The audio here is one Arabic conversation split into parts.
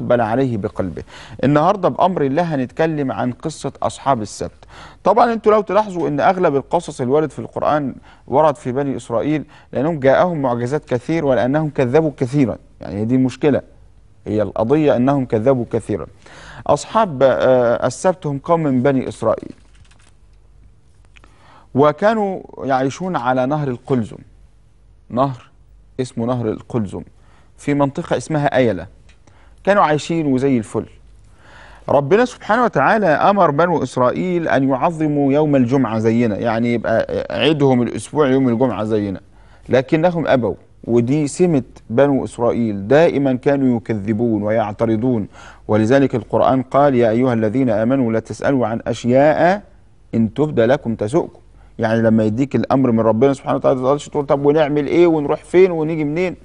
يقبل عليه بقلبه النهاردة بأمر الله هنتكلم عن قصة أصحاب السبت طبعا انتوا لو تلاحظوا ان اغلب القصص الوارد في القرآن ورد في بني اسرائيل لانهم جاءهم معجزات كثير ولانهم كذبوا كثيرا يعني دي المشكلة هي القضية انهم كذبوا كثيرا اصحاب آه، السبت هم قوم من بني اسرائيل وكانوا يعيشون على نهر القلزم نهر اسمه نهر القلزم في منطقة اسمها أيلة كانوا عايشين وزي الفل ربنا سبحانه وتعالى امر بنو اسرائيل ان يعظموا يوم الجمعه زينا يعني يبقى عيدهم الاسبوع يوم الجمعه زينا لكنهم ابوا ودي سمه بنو اسرائيل دائما كانوا يكذبون ويعترضون ولذلك القران قال يا ايها الذين امنوا لا تسالوا عن اشياء ان تبدى لكم تسؤكم يعني لما يديك الامر من ربنا سبحانه وتعالى تقول طب ونعمل ايه ونروح فين ونيجي منين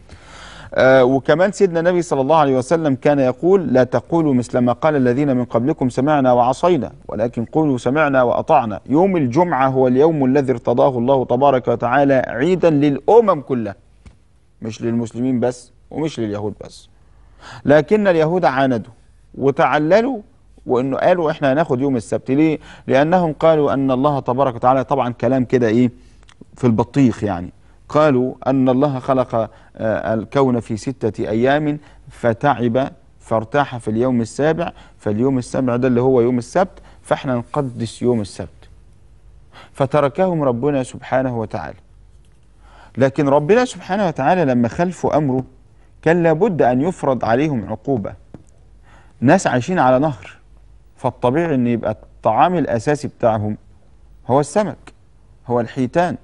آه، وكمان سيدنا النبي صلى الله عليه وسلم كان يقول لا تقولوا مثل ما قال الذين من قبلكم سمعنا وعصينا ولكن قولوا سمعنا وأطعنا يوم الجمعة هو اليوم الذي ارتضاه الله تبارك وتعالى عيدا للأمم كلها مش للمسلمين بس ومش لليهود بس لكن اليهود عاندوا وتعللوا وانه قالوا احنا هناخد يوم السبت ليه لانهم قالوا ان الله تبارك وتعالى طبعا كلام كده ايه في البطيخ يعني قالوا أن الله خلق آه، الكون في ستة أيام فتعب فارتاح في اليوم السابع فاليوم السابع ده اللي هو يوم السبت فاحنا نقدس يوم السبت فتركهم ربنا سبحانه وتعالى لكن ربنا سبحانه وتعالى لما خلفوا أمره كان لابد أن يفرض عليهم عقوبة ناس عايشين على نهر فالطبيعي أن يبقى الطعام الأساسي بتاعهم هو السمك هو الحيتان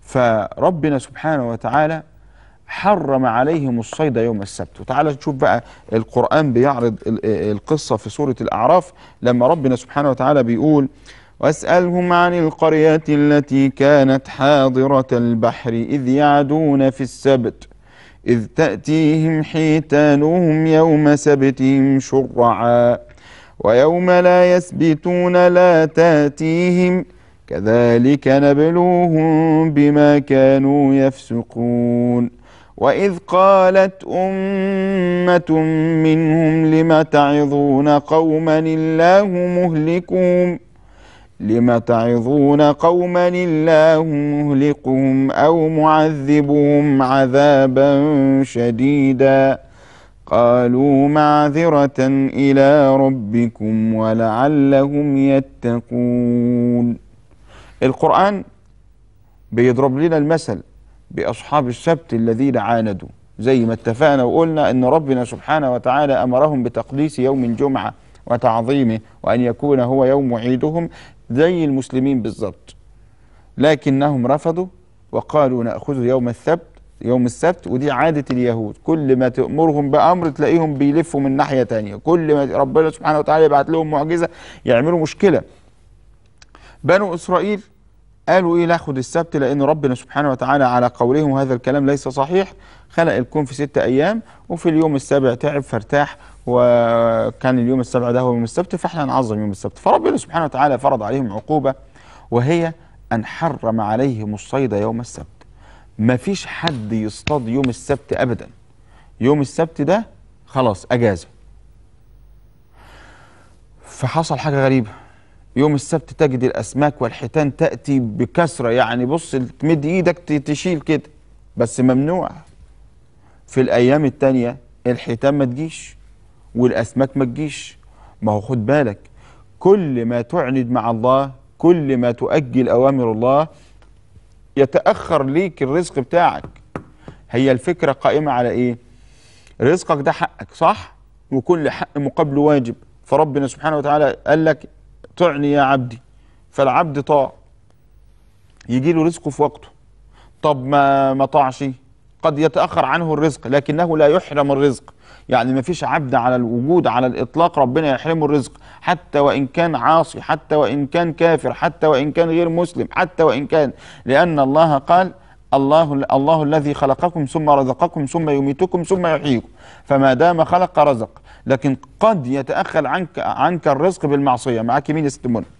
فربنا سبحانه وتعالى حرم عليهم الصيد يوم السبت وتعالى نشوف بقى القرآن بيعرض القصة في سورة الأعراف لما ربنا سبحانه وتعالى بيقول واسألهم عن القرية التي كانت حاضرة البحر إذ يعدون في السبت إذ تأتيهم حيتانهم يوم سبتهم شرعا ويوم لا يسبتون لا تأتيهم كذلك نبلوهم بما كانوا يفسقون وإذ قالت أمة منهم لم تعظون قوما الله مهلكهم لم تعظون قوما الله مهلكهم أو معذبهم عذابا شديدا قالوا معذرة إلى ربكم ولعلهم يتقون القرآن بيضرب لنا المثل بأصحاب السبت الذين عاندوا زي ما اتفقنا وقلنا أن ربنا سبحانه وتعالى أمرهم بتقديس يوم الجمعة وتعظيمه وأن يكون هو يوم عيدهم زي المسلمين بالظبط لكنهم رفضوا وقالوا نأخذ يوم السبت يوم السبت ودي عادة اليهود كل ما تأمرهم بأمر تلاقيهم بيلفوا من ناحية تانية كل ما ربنا سبحانه وتعالى يبعت لهم معجزة يعملوا مشكلة بنو إسرائيل قالوا إيه ناخد السبت لأن ربنا سبحانه وتعالى على قولهم هذا الكلام ليس صحيح خلق الكون في ستة أيام وفي اليوم السابع تعب فارتاح وكان اليوم السابع ده هو يوم السبت فاحنا هنعظم يوم السبت فربنا سبحانه وتعالى فرض عليهم عقوبة وهي أن حرم عليهم الصيد يوم السبت مفيش حد يصطاد يوم السبت أبدا يوم السبت ده خلاص أجازة فحصل حاجة غريبة يوم السبت تجد الأسماك والحيتان تأتي بكسره يعني بص تمد إيدك تشيل كده بس ممنوع في الأيام الثانيه الحيتان ما تجيش والأسماك ما تجيش ما هو خد بالك كل ما تعند مع الله كل ما تؤجل أوامر الله يتأخر ليك الرزق بتاعك هي الفكرة قائمة على إيه رزقك ده حقك صح وكل حق مقابله واجب فربنا سبحانه وتعالى قال لك تعني يا عبدي فالعبد طاع يجي له رزقه في وقته طب ما ما طاعش قد يتاخر عنه الرزق لكنه لا يحرم الرزق يعني ما فيش عبد على الوجود على الاطلاق ربنا يحرمه الرزق حتى وان كان عاصي حتى وان كان كافر حتى وان كان غير مسلم حتى وان كان لان الله قال الله الله الذي خلقكم ثم رزقكم ثم يميتكم ثم يحييكم فما دام خلق رزق لكن قد يتاخر عنك عنك الرزق بالمعصيه معاك مين يا ست منى